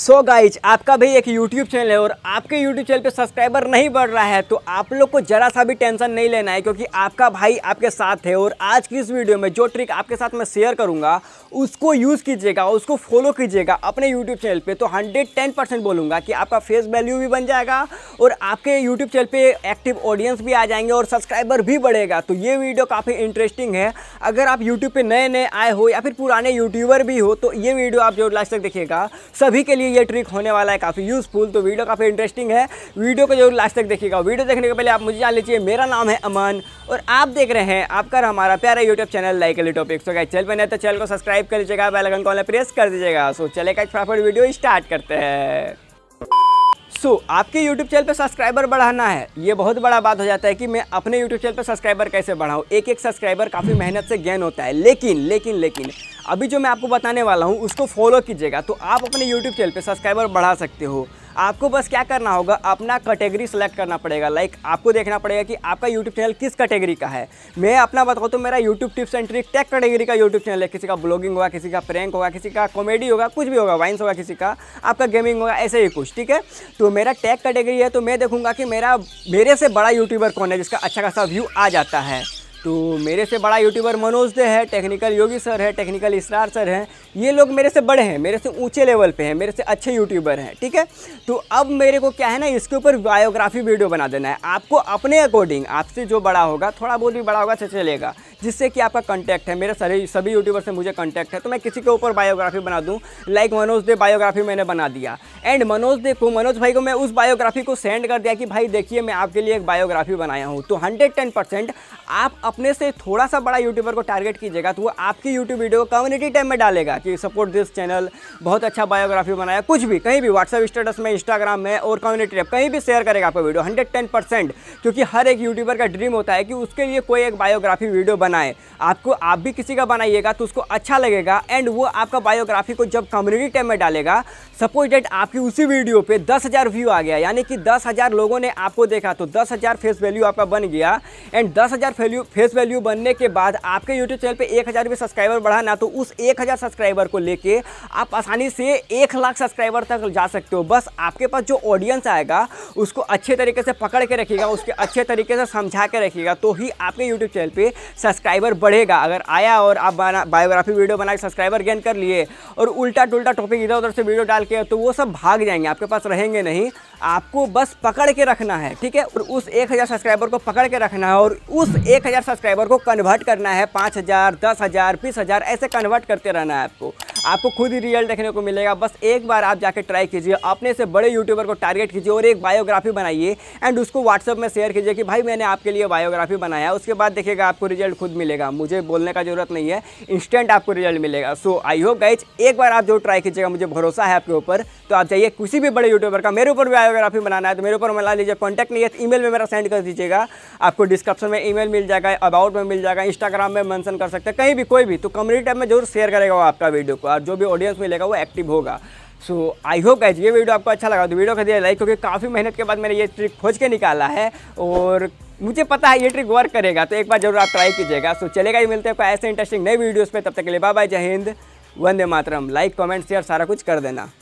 सो so guys आपका भी एक YouTube चैनल है और आपके YouTube चैनल पे सब्सक्राइबर नहीं बढ़ रहा है तो आप लोग को ज़रा सा भी टेंशन नहीं लेना है क्योंकि आपका भाई आपके साथ है और आज की इस वीडियो में जो ट्रिक आपके साथ मैं शेयर करूंगा उसको यूज़ कीजिएगा उसको फॉलो कीजिएगा अपने YouTube चैनल पे तो 110 परसेंट बोलूँगा कि आपका फेस वैल्यू भी बन जाएगा और आपके यूट्यूब चैनल पर एक्टिव ऑडियंस भी आ जाएंगे और सब्सक्राइबर भी बढ़ेगा तो ये वीडियो काफ़ी इंटरेस्टिंग है अगर आप यूट्यूब पर नए नए आए हो या फिर पुराने यूट्यूबर भी हो तो ये वीडियो आप जो लास्ट तक देखिएगा सभी के लिए लिए ये ट्रिक होने वाला है काफ़ी यूज़फुल तो वीडियो काफ़ी इंटरेस्टिंग है वीडियो को जरूर लास्ट तक देखिएगा वीडियो देखने के पहले आप मुझे जान लीजिए मेरा नाम है अमन और आप देख रहे हैं आपका हमारा प्यारा यूट्यूब चैनल लाइक अली टॉपिक सो चैनल पर नहीं तो चैनल को सब्सक्राइब कर लीजिएगा बेलकन कॉल प्रेस कर दीजिएगा सो चले का फटाफट वीडियो स्टार्ट करते हैं सो so, आपके YouTube चैनल पर सब्सक्राइबर बढ़ाना है ये बहुत बड़ा बात हो जाता है कि मैं अपने YouTube चैनल पर सब्सक्राइबर कैसे बढ़ाऊँ एक एक सब्सक्राइबर काफ़ी मेहनत से गेन होता है लेकिन लेकिन लेकिन अभी जो मैं आपको बताने वाला हूँ उसको फॉलो कीजिएगा तो आप अपने यूट्यूब चैनल पर सब्सक्राइबर बढ़ा सकते हो आपको बस क्या करना होगा अपना कैटेगरी सेलेक्ट करना पड़ेगा लाइक आपको देखना पड़ेगा कि आपका यूट्यूब चैनल किस कैटेगरी का है मैं अपना बताऊँ तो मेरा YouTube tips and trick tech category का यूट्यूब चैनल है किसी का ब्लॉगिंग होगा किसी का प्रैंक होगा किसी का कॉमेडी होगा कुछ भी होगा वाइन्स होगा किसी का आपका गेमिंग होगा ऐसे ही कुछ ठीक है तो मेरा टैक कैटेगरी है तो मैं देखूँगा कि मेरा मेरे से बड़ा यूट्यूबर कौन है जिसका अच्छा खासा व्यू आ जाता है तो मेरे से बड़ा यूट्यूबर मनोज दे है टेक्निकल योगी सर है टेक्निकल इसरार सर हैं ये लोग मेरे से बड़े हैं मेरे से ऊंचे लेवल पे हैं मेरे से अच्छे यूट्यूबर हैं ठीक है तो अब मेरे को क्या है ना इसके ऊपर बायोग्राफी वीडियो बना देना है आपको अपने अकॉर्डिंग आपसे जो बड़ा होगा थोड़ा बहुत भी बड़ा होगा तो चलेगा जिससे कि आपका कॉन्टैक्ट है मेरे सभी सभी यूट्यूबर से मुझे कॉन्टैक्ट है तो मैं किसी के ऊपर बायोग्राफी बना दूँ लाइक मनोज दे बायोग्राफी मैंने बना दिया एंड मनोज दे को मनोज भाई को मैं उस बायोग्राफी को सेंड कर दिया कि भाई देखिए मैं आपके लिए एक बायोग्राफी बनाया हूँ तो हंड्रेड आप अपने से थोड़ा सा बड़ा यूट्यूबर को टारगेट कीजिएगा तो वो आपकी यूट्यूब वीडियो कम्युनिटी टाइम में डालेगा कि सपोर्ट दिस चैनल बहुत अच्छा बायोग्राफी बनाया कुछ भी कहीं भी व्हाट्सएप स्टेटस में इंस्टाग्राम में और कम्युनिटी टैब कहीं भी शेयर करेगा आपका वीडियो हंड्रेड क्योंकि हर एक यूट्यूबर का ड्रीम होता है कि उसके लिए कोई एक बायोग्राफी वीडियो बनाएं आपको आप भी किसी का बनाइएगा तो उसको अच्छा लगेगा एंड वो आपका बायोग्राफी को जब कम्युनिटी टैब में डालेगा सपोज डेट आपकी उसी वीडियो पे दस हज़ार व्यू आ गया यानी कि दस हज़ार लोगों ने आपको देखा तो दस हज़ार फेस वैल्यू आपका बन गया एंड दस हज़ार वैल्यू फेस वैल्यू बनने के बाद आपके यूट्यूब चैनल पे एक हज़ार भी सब्सक्राइबर बढ़ाना तो उस एक हज़ार सब्सक्राइबर को लेके आप आसानी से एक लाख सब्सक्राइबर तक जा सकते हो बस आपके पास जो ऑडियंस आएगा उसको अच्छे तरीके से पकड़ के रखिएगा उसके अच्छे तरीके से समझा के रखिएगा तो ही आपके यूट्यूब चैनल पर सब्सक्राइबर बढ़ेगा अगर आया और आप बायोग्राफी वीडियो बना के सब्सक्राइबर गेन कर लिए और उल्टा टुलटा टॉपिक इधर उधर से वीडियो डाल के तो वो सब भाग जाएंगे आपके पास रहेंगे नहीं आपको बस पकड़ के रखना है ठीक है और उस एक हज़ार सब्सक्राइबर को पकड़ के रखना है और उस एक हज़ार सब्सक्राइबर को कन्वर्ट करना है पाँच हज़ार दस हज़ार बीस हज़ार ऐसे कन्वर्ट करते रहना है आपको आपको खुद ही रियल देखने को मिलेगा बस एक बार आप जाके ट्राई कीजिए अपने से बड़े यूट्यूबर को टारगेट कीजिए और एक बायोग्राफी बनाइए एंड उसको व्हाट्सअप में शेयर कीजिए कि भाई मैंने आपके लिए बायोग्राफी बनाया उसके बाद देखिएगा आपको रिजल्ट खुद खुद मिलेगा मुझे बोलने का ज़रूरत नहीं है इंस्टेंट आपको रिजल्ट मिलेगा सो आई होप गाइज एक बार आप जो ट्राई कीजिएगा मुझे भरोसा है आपके ऊपर तो आप जाइए किसी भी बड़े यूट्यूबर का मेरे ऊपर भी बायोग्राफी बनाना है तो मेरे ऊपर मिला लीजिए कॉन्टैक्ट नहीं है तो ईमेल में मेरा सेंड कर दीजिएगा आपको डिस्क्रिप्शन में ईमेल मिल जाएगा अबाउट में मिल जाएगा इंस्टाग्राम में मैंशन कर सकते हैं कहीं भी कोई भी तो कम्युनिटी टाइम में जरूर शेयर करेगा वो आपका वीडियो को और जो भी ऑडियंस मिलेगा वो एक्टिव होगा सो आई होप गाइज ये वीडियो आपको अच्छा लगा तो वीडियो कर दिया लाइक क्योंकि काफ़ी मेहनत के बाद मैंने ये ट्रिक खोज के निकाला है और मुझे पता है ये ट्रिक वर्क करेगा तो एक बार जरूर आप ट्राई कीजिएगा सो चलेगा ही मिलते हैं ऐसे इंटरेस्टिंग नई वीडियोज़ पर तब तक के लिए बाय जय हिंद वंदे मातरम लाइक कमेंट शेयर सारा कुछ कर देना